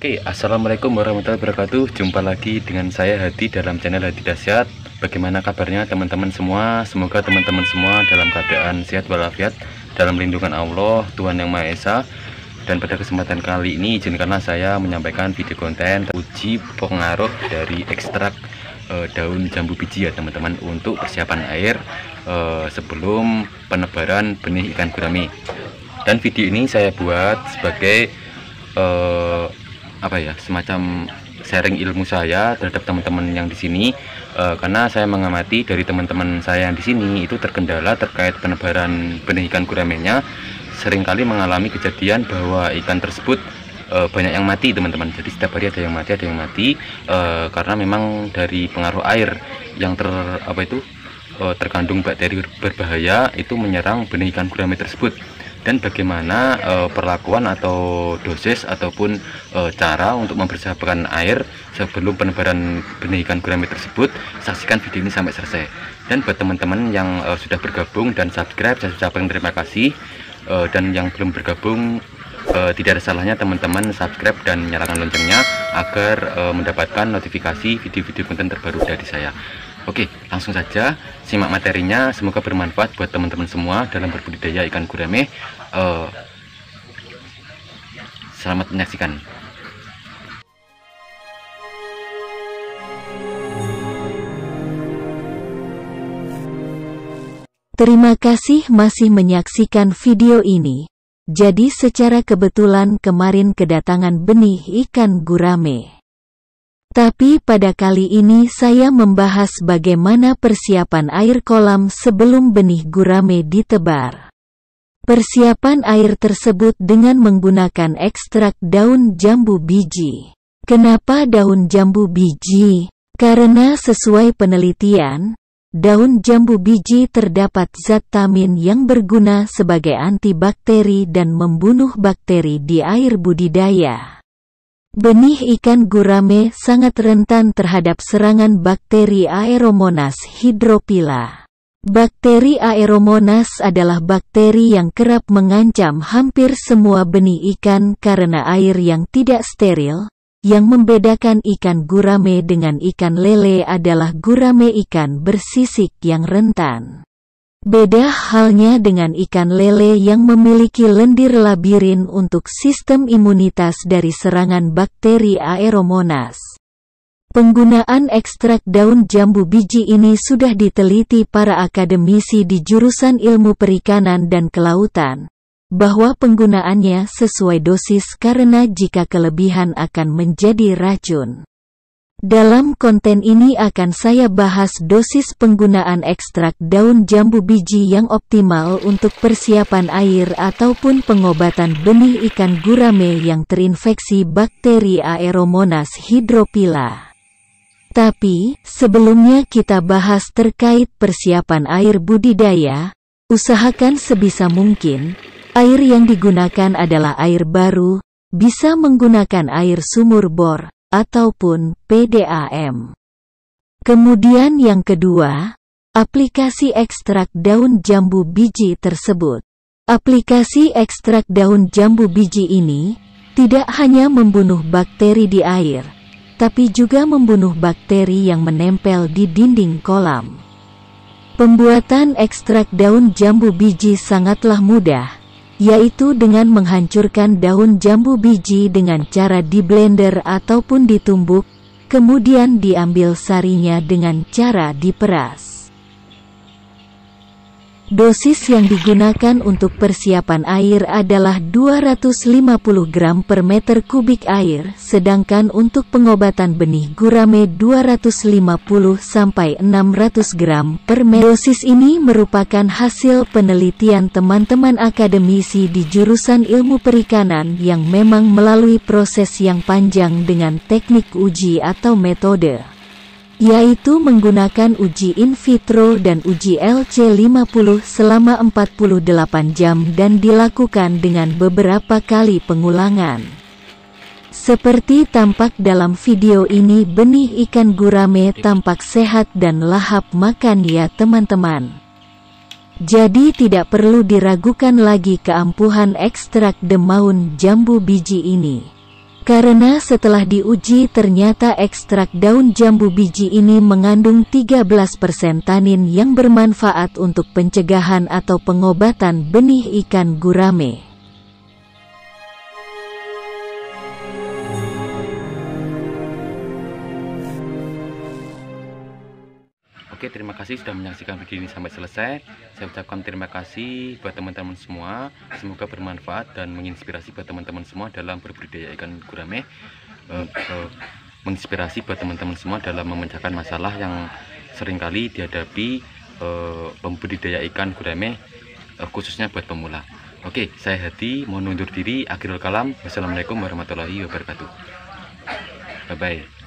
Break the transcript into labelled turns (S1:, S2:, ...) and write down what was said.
S1: Oke, Assalamualaikum warahmatullahi wabarakatuh Jumpa lagi dengan saya Hadi dalam channel Hadi Dasyat Bagaimana kabarnya teman-teman semua Semoga teman-teman semua dalam keadaan sehat walafiat Dalam lindungan Allah, Tuhan Yang Maha Esa Dan pada kesempatan kali ini izinkanlah saya menyampaikan video konten Uji pengaruh dari ekstrak e, daun jambu biji ya teman-teman Untuk persiapan air e, sebelum penebaran benih ikan gurami Dan video ini saya buat sebagai e, apa ya semacam sharing ilmu saya terhadap teman-teman yang di sini uh, karena saya mengamati dari teman-teman saya yang di sini itu terkendala terkait penebaran benih ikan guramennya seringkali mengalami kejadian bahwa ikan tersebut uh, banyak yang mati teman-teman jadi setiap hari ada yang mati ada yang mati uh, karena memang dari pengaruh air yang ter apa itu uh, terkandung bakteri berbahaya itu menyerang benih ikan gurame tersebut dan bagaimana e, perlakuan atau dosis ataupun e, cara untuk mempersiapkan air sebelum penebaran benih ikan gurami tersebut saksikan video ini sampai selesai dan buat teman-teman yang e, sudah bergabung dan subscribe saya ucapkan terima kasih e, dan yang belum bergabung e, tidak ada salahnya teman-teman subscribe dan nyalakan loncengnya agar e, mendapatkan notifikasi video-video konten terbaru dari saya Oke, langsung saja simak materinya. Semoga bermanfaat buat teman-teman semua dalam berbudidaya ikan gurame. Uh, selamat menyaksikan.
S2: Terima kasih masih menyaksikan video ini. Jadi secara kebetulan kemarin kedatangan benih ikan gurame. Tapi pada kali ini saya membahas bagaimana persiapan air kolam sebelum benih gurame ditebar. Persiapan air tersebut dengan menggunakan ekstrak daun jambu biji. Kenapa daun jambu biji? Karena sesuai penelitian, daun jambu biji terdapat zat tamin yang berguna sebagai antibakteri dan membunuh bakteri di air budidaya. Benih ikan gurame sangat rentan terhadap serangan bakteri Aeromonas hidropila. Bakteri Aeromonas adalah bakteri yang kerap mengancam hampir semua benih ikan karena air yang tidak steril. Yang membedakan ikan gurame dengan ikan lele adalah gurame ikan bersisik yang rentan. Beda halnya dengan ikan lele yang memiliki lendir labirin untuk sistem imunitas dari serangan bakteri Aeromonas. Penggunaan ekstrak daun jambu biji ini sudah diteliti para akademisi di jurusan ilmu perikanan dan kelautan, bahwa penggunaannya sesuai dosis karena jika kelebihan akan menjadi racun. Dalam konten ini akan saya bahas dosis penggunaan ekstrak daun jambu biji yang optimal untuk persiapan air ataupun pengobatan benih ikan gurame yang terinfeksi bakteri Aeromonas hidropila. Tapi, sebelumnya kita bahas terkait persiapan air budidaya, usahakan sebisa mungkin, air yang digunakan adalah air baru, bisa menggunakan air sumur bor, ataupun PDAM. Kemudian yang kedua, aplikasi ekstrak daun jambu biji tersebut. Aplikasi ekstrak daun jambu biji ini tidak hanya membunuh bakteri di air, tapi juga membunuh bakteri yang menempel di dinding kolam. Pembuatan ekstrak daun jambu biji sangatlah mudah, yaitu dengan menghancurkan daun jambu biji dengan cara di blender ataupun ditumbuk, kemudian diambil sarinya dengan cara diperas. Dosis yang digunakan untuk persiapan air adalah 250 gram per meter kubik air, sedangkan untuk pengobatan benih gurame 250 sampai 600 gram per meter. Dosis ini merupakan hasil penelitian teman-teman akademisi di jurusan ilmu perikanan yang memang melalui proses yang panjang dengan teknik uji atau metode yaitu menggunakan uji in vitro dan uji LC50 selama 48 jam dan dilakukan dengan beberapa kali pengulangan. Seperti tampak dalam video ini benih ikan gurame tampak sehat dan lahap makan ya teman-teman. Jadi tidak perlu diragukan lagi keampuhan ekstrak demaun jambu biji ini. Karena setelah diuji ternyata ekstrak daun jambu biji ini mengandung 13% tanin yang bermanfaat untuk pencegahan atau pengobatan benih ikan gurame.
S1: Oke, terima kasih sudah menyaksikan video ini sampai selesai. Saya ucapkan terima kasih buat teman-teman semua. Semoga bermanfaat dan menginspirasi buat teman-teman semua dalam berbudidaya ikan gurame. Uh, uh, menginspirasi buat teman-teman semua dalam memecahkan masalah yang seringkali dihadapi uh, pembudidaya ikan gurame uh, khususnya buat pemula. Oke, saya Hati mohon undur diri. Akhirul kalam. Wassalamualaikum warahmatullahi wabarakatuh. Bye-bye.